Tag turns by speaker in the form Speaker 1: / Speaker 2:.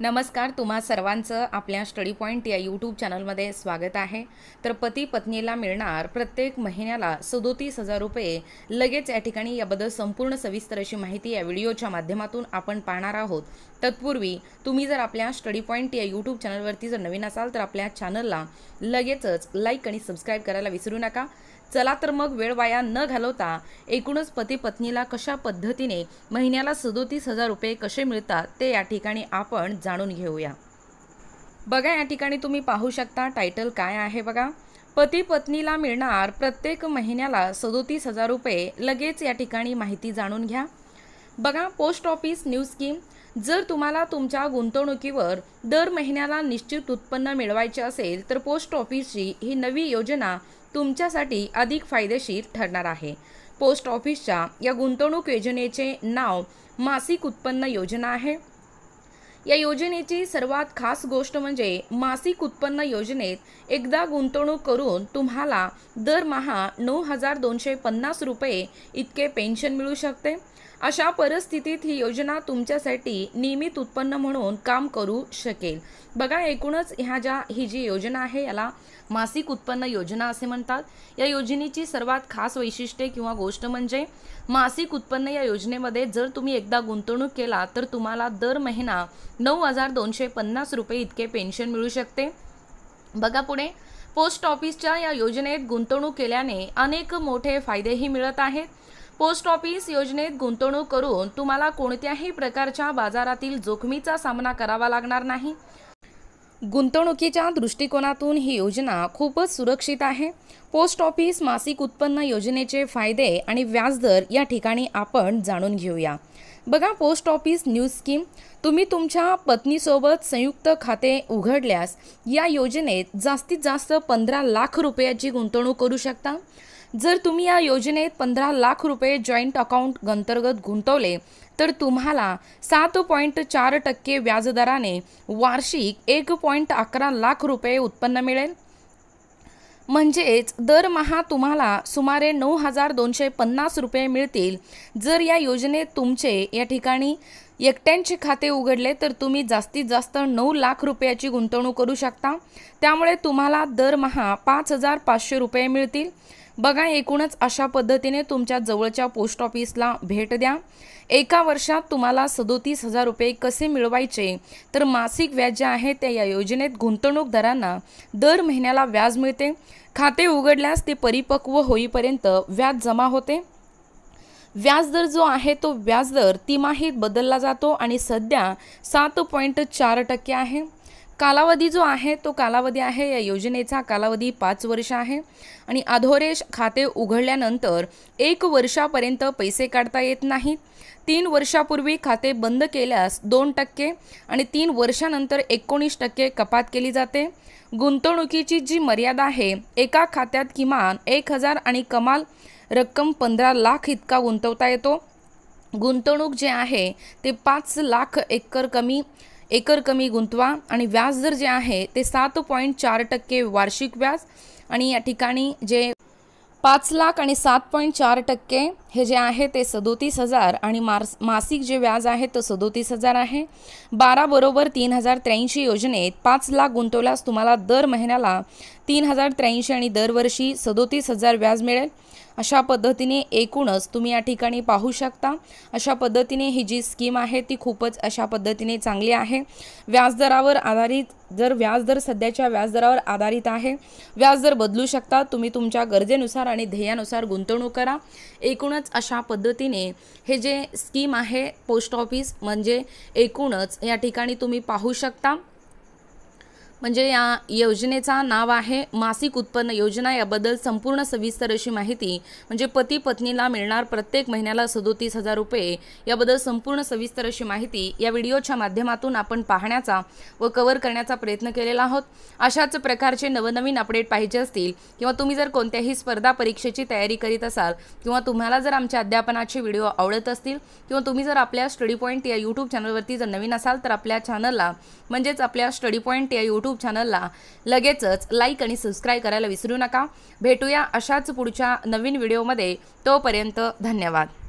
Speaker 1: नमस्कार तुम्हा सर्वांचं आपल्या स्टडी पॉईंट या यूट्यूब चॅनलमध्ये स्वागत आहे तर पती पत्नीला मिळणार प्रत्येक महिन्याला सदोतीस हजार रुपये लगेच या ठिकाणी याबद्दल संपूर्ण सविस्तर अशी माहिती या व्हिडिओच्या माध्यमातून आपण पाहणार आहोत तत्पूर्वी तुम्ही जर आपल्या स्टडी पॉईंट या यूट्यूब चॅनलवरती जर नवीन असाल तर आपल्या चॅनलला लगेचच लाईक आणि सबस्क्राईब करायला विसरू नका चला तर मग वेळ वाया न घालवता एकूणच पती पत्नीला कशा पद्धतीने महिन्याला सदोतीस हजार रुपये कसे मिळतात ते या ठिकाणी आपण जाणून घेऊया बघा या ठिकाणी तुम्ही पाहू शकता टायटल काय आहे बघा पती पत्नीला मिळणार प्रत्येक महिन्याला सदोतीस हजार रुपये लगेच या ठिकाणी माहिती जाणून घ्या बघा पोस्ट ऑफिस न्यूज स्कीम जर तुम्हाला तुमच्या गुंतवणुकीवर दर महिन्याला निश्चित उत्पन्न मिळवायचे असेल तर पोस्ट ऑफिसची ही नवी योजना तुमच्यासाठी अधिक फायदेशीर ठरणार आहे पोस्ट ऑफिसच्या या गुंतवणूक योजनेचे नाव मासिक उत्पन्न योजना आहे या योजनेची सर्वात खास गोष्ट म्हणजे मासिक उत्पन्न योजनेत एकदा गुंतवणूक करून तुम्हाला दरमहा नऊ हजार दोनशे पन्नास रुपये इतके पेन्शन मिळू शकते अशा परिस्थितीत ही योजना तुमच्यासाठी नियमित उत्पन्न म्हणून काम करू शकेल बघा एकूणच ह्या ज्या ही जी योजना आहे याला मासिक उत्पन्न योजना असे म्हणतात या योजनेची सर्वात खास वैशिष्ट्ये किंवा गोष्ट म्हणजे मासिक उत्पन्न या योजनेमध्ये जर तुम्ही एकदा गुंतवणूक केला तर तुम्हाला दर महिना नऊ हजार दोनशे पन्नास रुपये इतके पेन्शन मिळू शकते बघा पुढे पोस्ट ऑफिसच्या या योजनेत गुंतवणूक केल्याने अनेक मोठे फायदेही मिळत आहेत पोस्ट ऑफिस योजनेत गुंतवणूक करून तुम्हाला कोणत्याही प्रकारच्या बाजारातील जोखमीचा सामना करावा लागणार नाही गुंतवणुकीच्या दृष्टिकोनातून ही योजना खूपच सुरक्षित आहे पोस्ट ऑफिस मासिक उत्पन्न योजनेचे फायदे आणि व्याजदर या ठिकाणी आपण जाणून घेऊया बघा पोस्ट ऑफिस न्यूज स्कीम तुम्ही तुमच्या पत्नीसोबत संयुक्त खाते उघडल्यास या योजनेत जास्तीत जास्त पंधरा लाख रुपयाची गुंतवणूक करू शकता जर तुम्ही या योजनेत पंधरा लाख रुपये जॉईंट अकाउंट अंतर्गत गुंतवले तर तुम्हाला सात पॉईंट चार टक्के व्याजदराने वार्षिक एक पॉईंट अकरा लाख रुपये उत्पन्न मिळेल म्हणजेच दरमहा तुम्हाला सुमारे नऊ हजार दोनशे पन्नास रुपये मिळतील जर या योजनेत तुमचे या ठिकाणी एकट्यांचे खाते उघडले तर तुम्ही जास्तीत जास्त नऊ लाख रुपयाची गुंतवणूक करू शकता त्यामुळे तुम्हाला दरमहा पाच हजार पाचशे रुपये मिळतील बघा एकूणच अशा पद्धतीने तुमच्या जवळच्या पोस्ट ऑफिसला भेट द्या एका वर्षात तुम्हाला सदोतीस हजार रुपये कसे मिळवायचे तर मासिक व्याज जे आहे ते या योजनेत गुंतवणूकदारांना दर महिन्याला व्याज मिळते खाते उघडल्यास ते परिपक्व होईपर्यंत व्याज जमा होते व्याजदर जो आहे तो व्याजदर तिमाहीत बदलला जातो आणि सध्या सात पॉईंट चार टक्के आहे कालावधी जो आहे तो कालावधी आहे या योजनेचा कालावधी पाच वर्ष आहे आणि अधोरेश खाते उघडल्यानंतर एक वर्षापर्यंत पैसे काढता येत नाहीत तीन वर्षापूर्वी खाते बंद केल्यास दोन टक्के आणि तीन वर्षानंतर एकोणीस टक्के कपात केली जाते गुंतवणुकीची जी मर्यादा आहे एका खात्यात किमान एक हजार आणि कमाल रक्कम पंधरा लाख इतका गुंतवता येतो गुंतवणूक जे आहे ते पाच लाख एकर कमी एकर कमी गुंतवा आणि व्याज दर जे आहे ते सात पॉईंट चार टक्के वार्षिक व्याज आणि या ठिकाणी जे पाच लाख आणि सात पॉईंट चार टक्के हे जे आहे ते सदोतीस हजार आणि मार्स मासिक जे व्याज आहे तो सदोतीस हजार आहे बारा बरोबर तीन हजार त्र्याऐंशी योजनेत पाच लाख गुंतवल्यास तुम्हाला दर महिन्याला तीन हजार त्र्याऐंशी आणि दरवर्षी सदोतीस हजार व्याज मिळेल अशा पद्धतीने एकूणच तुम्ही या ठिकाणी पाहू शकता अशा पद्धतीने ही जी स्कीम आहे ती खूपच अशा पद्धतीने चांगली आहे व्याजदरावर आधारित जर व्याजदर सध्याच्या व्याजदरावर आधारित आहे व्याजदर बदलू शकता तुम्ही तुमच्या गरजेनुसार आणि ध्येयानुसार गुंतवणूक करा एकूणच अशा पद्धतीने हे जे स्कीम आहे पोस्ट ऑफिस म्हणजे एकूणच या ठिकाणी तुम्ही पाहू शकता म्हणजे या योजनेचा नाव आहे मासिक उत्पन्न योजना याबद्दल संपूर्ण सविस्तर अशी माहिती म्हणजे पती पत्नीला मिळणार प्रत्येक महिन्याला सदोतीस हजार रुपये याबद्दल संपूर्ण सविस्तर अशी माहिती या व्हिडिओच्या माध्यमातून आपण पाहण्याचा व कवर करण्याचा प्रयत्न केलेला आहोत अशाच प्रकारचे नवनवीन अपडेट पाहिजे असतील किंवा तुम्ही जर कोणत्याही स्पर्धा परीक्षेची तयारी करीत असाल किंवा तुम्हाला जर आमच्या अध्यापनाचे व्हिडिओ आवडत असतील किंवा तुम्ही जर आपल्या स्टडी पॉईंट या यूट्यूब चॅनलवरती जर नवीन असाल तर आपल्या चॅनलला म्हणजेच आपल्या स्टडी पॉईंट या यूट्यूब यूट्यूब चॅनलला लगेचच लाईक आणि सबस्क्राईब करायला विसरू नका भेटूया अशाच पुढच्या नवीन व्हिडिओमध्ये तोपर्यंत धन्यवाद